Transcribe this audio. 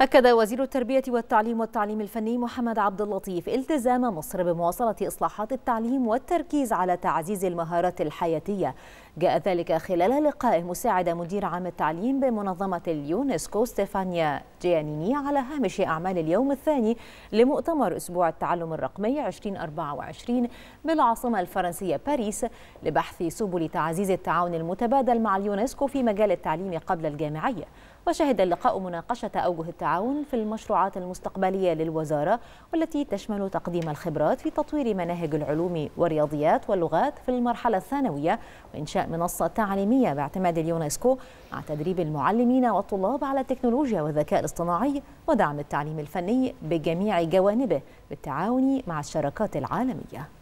أكد وزير التربية والتعليم والتعليم الفني محمد عبد اللطيف التزام مصر بمواصلة إصلاحات التعليم والتركيز على تعزيز المهارات الحياتية جاء ذلك خلال لقاء مساعد مدير عام التعليم بمنظمة اليونسكو ستيفانيا جيانيني على هامش أعمال اليوم الثاني لمؤتمر أسبوع التعلم الرقمي 2024 بالعاصمة الفرنسية باريس لبحث سبل تعزيز التعاون المتبادل مع اليونسكو في مجال التعليم قبل الجامعية وشهد اللقاء مناقشة أوجه التعليم التعاون في المشروعات المستقبلية للوزارة والتي تشمل تقديم الخبرات في تطوير مناهج العلوم والرياضيات واللغات في المرحلة الثانوية وإنشاء منصة تعليمية باعتماد اليونسكو مع تدريب المعلمين والطلاب على التكنولوجيا والذكاء الاصطناعي ودعم التعليم الفني بجميع جوانبه بالتعاون مع الشراكات العالمية